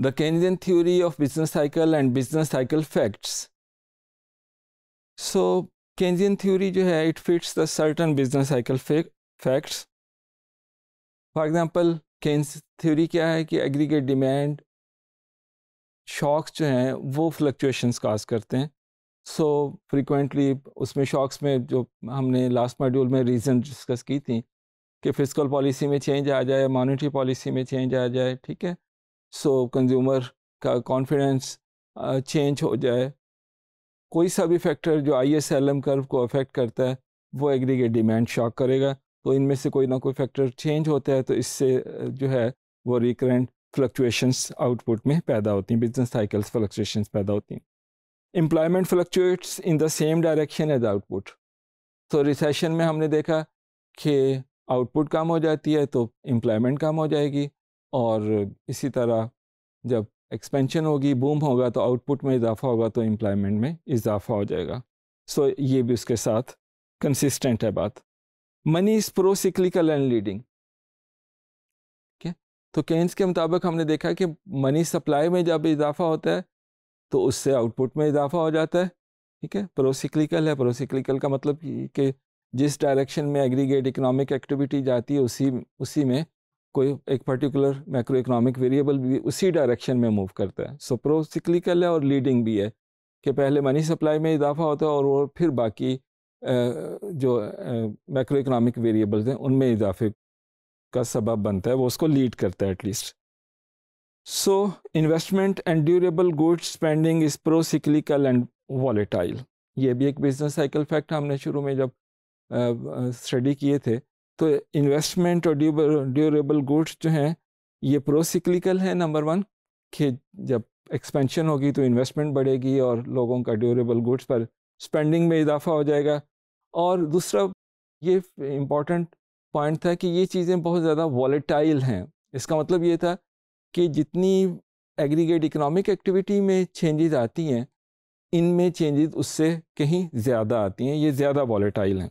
the Keynesian theory of business cycle and business cycle facts. So Keynesian theory जो है it fits the certain business cycle facts. For example, Keynes theory क्या है कि aggregate demand shocks जो हैं वो fluctuations cause करते हैं so, frequently, उसमें shocks में जो हमने last module में reason discuss की थी कि fiscal policy में change आ जाए monetary policy में change आ जाए ठीक है सो कंज्यूमर का कॉन्फिडेंस चेंज हो जाए कोई सा भी फैक्टर जो I S L M curve को अफेक्ट करता है वो एग्रीगेट डिमांड शॉक करेगा तो इनमें से कोई ना कोई फैक्टर चेंज होता है तो इससे जो है वो रिकरेंट फ्लक्चुएशंस आउटपुट में पैदा होती हैं बिजनेस साइकिल्स फ्लक्चुएशन पैदा होती हैं employment fluctuates in the same direction as output तो रिसेशन में हमने देखा कि आउटपुट कम हो जाती है तो एम्प्लॉयमेंट कम हो जाएगी और इसी तरह जब एक्सपेंशन होगी बूम होगा तो आउटपुट में इजाफा होगा तो एम्प्लॉयमेंट में इजाफा हो जाएगा सो so, ये भी उसके साथ कंसिस्टेंट है बात money is procyclical and leading ठीक है तो केन्स के मुताबिक हमने देखा कि मनी सप्लाई में जब इजाफा होता है तो उससे आउटपुट में इजाफा हो जाता है ठीक है प्रोसिक्लिकल है प्रोसिक्लिकल का मतलब कि जिस डायरेक्शन में एग्रीगेट इकोनॉमिक एक्टिविटी जाती है उसी उसी में कोई एक पर्टिकुलर मैक्रो इकोनॉमिक वेरिएबल भी उसी डायरेक्शन में मूव करता है सो प्रो सिक्लिकल है और लीडिंग भी है कि पहले मनी सप्लाई में इजाफा होता है और वो फिर बाकी जो मैक्रो इकोनॉमिक वेरिएबल्स हैं उनमें इजाफे का सबब बनता है वो उसको लीड करता है at least so investment and durable good spending is procyclical and volatile ये भी एक बिज़नेस साइकिल फैक्ट हमने शुरू में जब स्टडी किए थे तो इन्वेस्टमेंट और ड्यूरेबल गुड्स जो हैं ये प्रोसिक्लिकल है नंबर वन कि जब एक्सपेंशन होगी तो इन्वेस्टमेंट बढ़ेगी और लोगों का ड्यूरेबल गुड्स पर स्पेंडिंग में इजाफा हो जाएगा और दूसरा ये इम्पॉर्टेंट पॉइंट था कि ये चीज़ें बहुत ज़्यादा वॉलेटाइल हैं इसका मतलब ये था कि जितनी एग्रीगेट इकोनॉमिक एक्टिविटी में चेंजेज आती हैं इनमें चेंजेज़ उससे कहीं ज़्यादा आती हैं ये ज़्यादा वॉलेटाइल हैं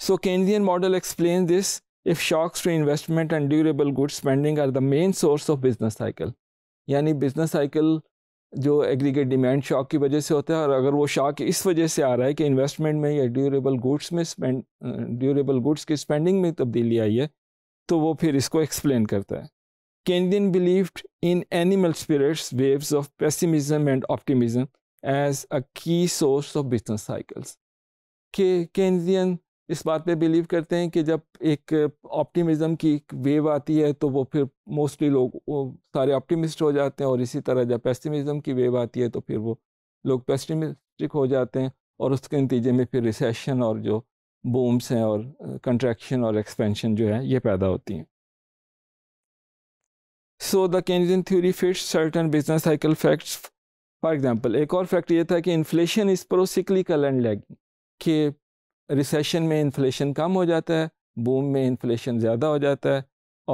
So Keynesian model explains this if shocks to investment and durable goods spending are the main source of business cycle यानी business cycle जो एग्रीगेट डिमांड शॉक की वजह से होता है और अगर वो शॉक इस वजह से आ रहा है कि इन्वेस्टमेंट में या ड्यूरेबल गुड्स में स्पेंड ड्यूरेबल गुड्स की स्पेंडिंग में तब्दीली आई है तो वो फिर इसको एक्सप्लेन करता है Keynesian believed in animal spirits waves of pessimism and optimism as a key source of business cycles. Keynesian इस बात पे बिलीव करते हैं कि जब एक ऑप्टिमिज्म की एक वेव आती है तो वो फिर मोस्टली लोग वो सारे ऑप्टिमिस्ट हो जाते हैं और इसी तरह जब पेस्टिमिज्म की वेव आती है तो फिर वो लोग पेस्टिमिस्टिक हो जाते हैं और उसके नतीजे में फिर रिसेशन और जो बूम्स हैं और कंट्रैक्शन और एक्सपेंशन जो है ये पैदा होती हैं so the in theory fits certain business cycle facts for example एक और फैक्ट ये था कि इन्फ्लेशन इज़ कल एंड लैगिंग कि रिसेशन में इन्फ्लेशन कम हो जाता है बूम में इन्फ्लेशन ज़्यादा हो जाता है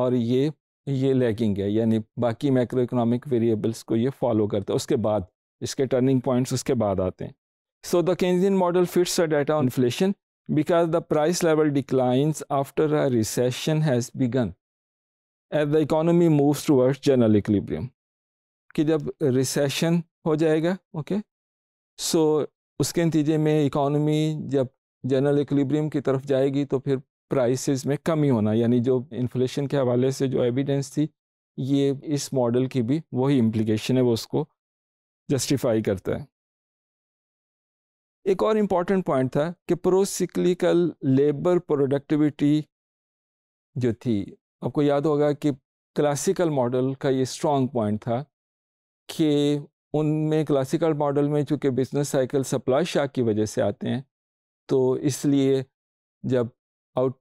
और ये ये लैगिंग है यानी बाकी मैक्रो इकोनॉमिक वेरिएबल्स को ये फॉलो करता है उसके बाद इसके टर्निंग पॉइंट्स उसके बाद आते हैं so the Keynesian model fits the data on inflation the price level declines after after a recession has begun as the economy moves towards general equilibrium कि जब रिसेशन हो जाएगा ओके okay? सो so, उसके नतीजे में इकॉनमी जब general equilibrium की तरफ जाएगी तो फिर प्राइसेस में कमी होना यानी जो इन्फ्लेशन के हवाले से जो एविडेंस थी ये इस मॉडल की भी वही इम्प्लीकेशन है वो उसको जस्टिफाई करता है एक और इम्पॉर्टेंट पॉइंट था कि प्रोसिक्लिकल लेबर प्रोडक्टिविटी जो थी आपको याद होगा कि क्लासिकल मॉडल का ये स्ट्रॉन्ग पॉइंट था कि उनमें क्लासिकल मॉडल में चूँकि बिजनेस साइकिल सप्लाई शाक की वजह से आते हैं तो इसलिए जब आउट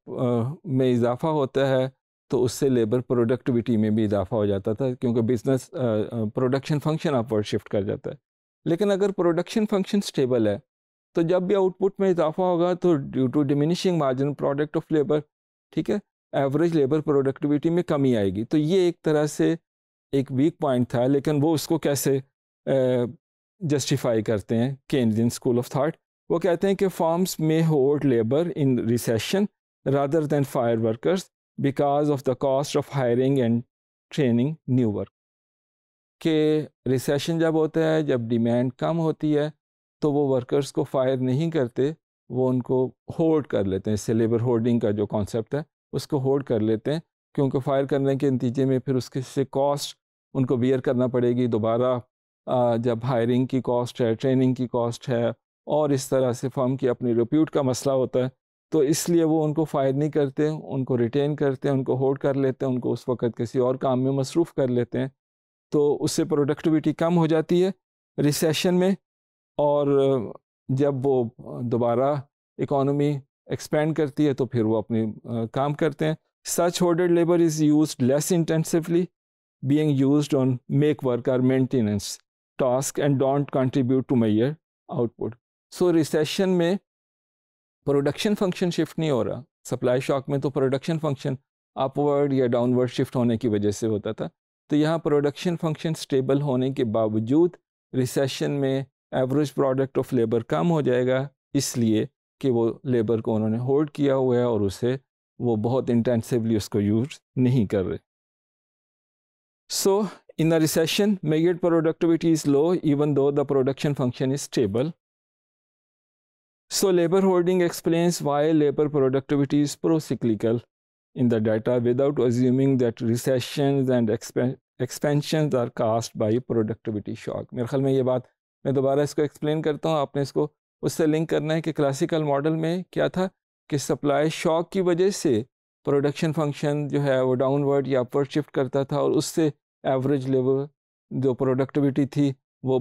में इजाफा होता है तो उससे लेबर प्रोडक्टिविटी में भी इजाफा हो जाता था क्योंकि business production function upward shift कर जाता है लेकिन अगर प्रोडक्शन फंक्शन स्टेबल है तो जब भी आउटपुट में इजाफा होगा तो due to diminishing margin product of labour ठीक है एवरेज लेबर प्रोडक्टिविटी में कमी आएगी तो ये एक तरह से एक वीक पॉइंट था लेकिन वो उसको कैसे जस्टिफाई करते हैं केंद्रियन स्कूल ऑफ थाट वो कहते हैं कि फार्म्स में hold labour in recession rather than fire workers because of the cost of hiring and training new work के रिसेशन जब होता है जब डिमांड कम होती है तो वो वर्कर्स को फायर नहीं करते वो उनको होल्ड कर लेते हैं इससे लेबर होल्डिंग का जो कॉन्सेप्ट है उसको होल्ड कर लेते हैं क्योंकि फायर करने के नतीजे में फिर उसके से कॉस्ट उनको बियर करना पड़ेगी दोबारा जब हायरिंग की कॉस्ट है ट्रेनिंग की कॉस्ट है और इस तरह से फर्म की अपनी रिप्यूट का मसला होता है तो इसलिए वो उनको फ़ायर नहीं करते उनको रिटेन करते हैं उनको होल्ड कर लेते हैं उनको उस वक़्त किसी और काम में मसरूफ़ कर लेते हैं तो उससे प्रोडक्टिविटी कम हो जाती है रिसेशन में और जब वो दोबारा इकोनॉमी एक्सपेंड करती है तो फिर वो अपने काम करते हैं such holded labour is use less intensively being use on make work or maintenance task and don't contribute to measured output so so, recession में प्रोडक्शन फंक्शन शिफ्ट नहीं हो रहा सप्लाई शॉक में तो प्रोडक्शन फंक्शन अपवर्ड या downward shift होने की वजह से होता था तो यहाँ प्रोडक्शन फंक्शन स्टेबल होने के बावजूद रिसेशन में एवरेज प्रोडक्ट ऑफ लेबर कम हो जाएगा इसलिए कि वो लेबर को उन्होंने होल्ड किया हुआ है और उसे वो बहुत इंटेंसिवली उसको यूज नहीं कर रहे so in the recession measured productivity is low even though the production function is stable So labor hoarding explains why labor productivity is pro-cyclical in the data without assuming that recessions and expan expansions are caused by productivity shock. मेरे ख्याल में ये बात मैं दोबारा इसको explain करता हूँ आपने इसको उससे link करना है कि classical model में क्या था कि supply shock की वजह से production function जो है वो downward या upward shift करता था और उससे average लेवल जो productivity थी वो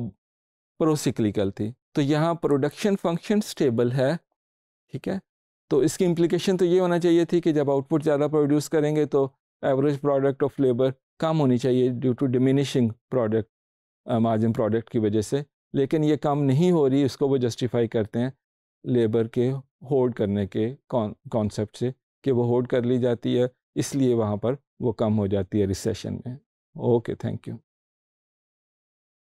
pro-cyclical थी तो यहाँ प्रोडक्शन फंक्शन स्टेबल है ठीक है तो इसकी इम्प्लीकेशन तो ये होना चाहिए थी कि जब आउटपुट ज़्यादा प्रोड्यूस करेंगे तो एवरेज प्रोडक्ट ऑफ लेबर कम होनी चाहिए due to diminishing product margin product की वजह से लेकिन ये कम नहीं हो रही इसको वो जस्टिफाई करते हैं लेबर के होल्ड करने के कॉन्सेप्ट से कि वो होल्ड कर ली जाती है इसलिए वहाँ पर वो कम हो जाती है रिसेशन में ओके थैंक यू